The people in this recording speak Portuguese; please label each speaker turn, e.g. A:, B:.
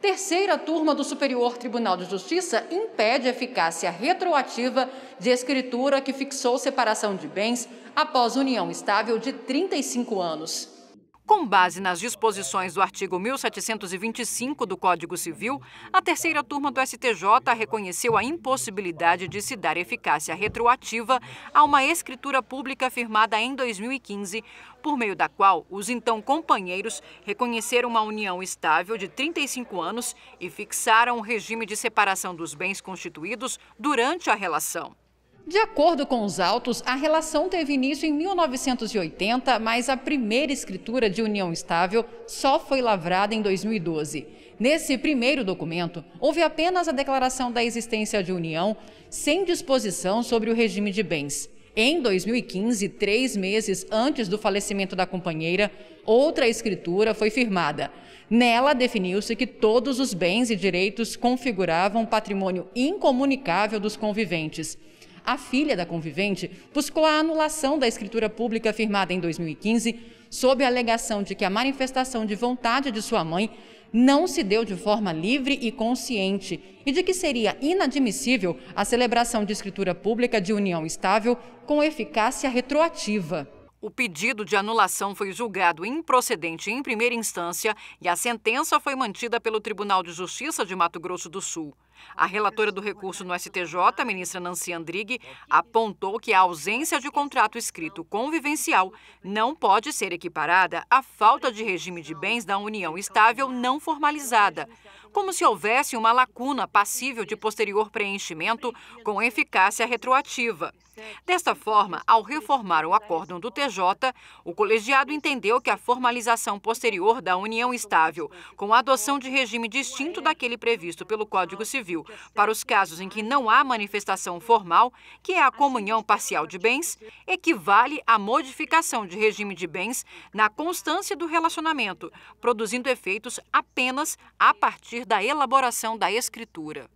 A: Terceira turma do Superior Tribunal de Justiça impede a eficácia retroativa de escritura que fixou separação de bens após união estável de 35 anos. Com base nas disposições do artigo 1725 do Código Civil, a terceira turma do STJ reconheceu a impossibilidade de se dar eficácia retroativa a uma escritura pública firmada em 2015, por meio da qual os então companheiros reconheceram uma união estável de 35 anos e fixaram o regime de separação dos bens constituídos durante a relação. De acordo com os autos, a relação teve início em 1980, mas a primeira escritura de união estável só foi lavrada em 2012. Nesse primeiro documento, houve apenas a declaração da existência de união, sem disposição sobre o regime de bens. Em 2015, três meses antes do falecimento da companheira, outra escritura foi firmada. Nela definiu-se que todos os bens e direitos configuravam patrimônio incomunicável dos conviventes a filha da convivente, buscou a anulação da escritura pública firmada em 2015, sob a alegação de que a manifestação de vontade de sua mãe não se deu de forma livre e consciente e de que seria inadmissível a celebração de escritura pública de união estável com eficácia retroativa. O pedido de anulação foi julgado improcedente em primeira instância e a sentença foi mantida pelo Tribunal de Justiça de Mato Grosso do Sul. A relatora do recurso no STJ, ministra Nancy Andrighi, apontou que a ausência de contrato escrito convivencial não pode ser equiparada à falta de regime de bens da união estável não formalizada como se houvesse uma lacuna passível de posterior preenchimento com eficácia retroativa. Desta forma, ao reformar o acórdão do TJ, o colegiado entendeu que a formalização posterior da união estável, com a adoção de regime distinto daquele previsto pelo Código Civil para os casos em que não há manifestação formal, que é a comunhão parcial de bens, equivale à modificação de regime de bens na constância do relacionamento, produzindo efeitos apenas a partir da elaboração da Escritura.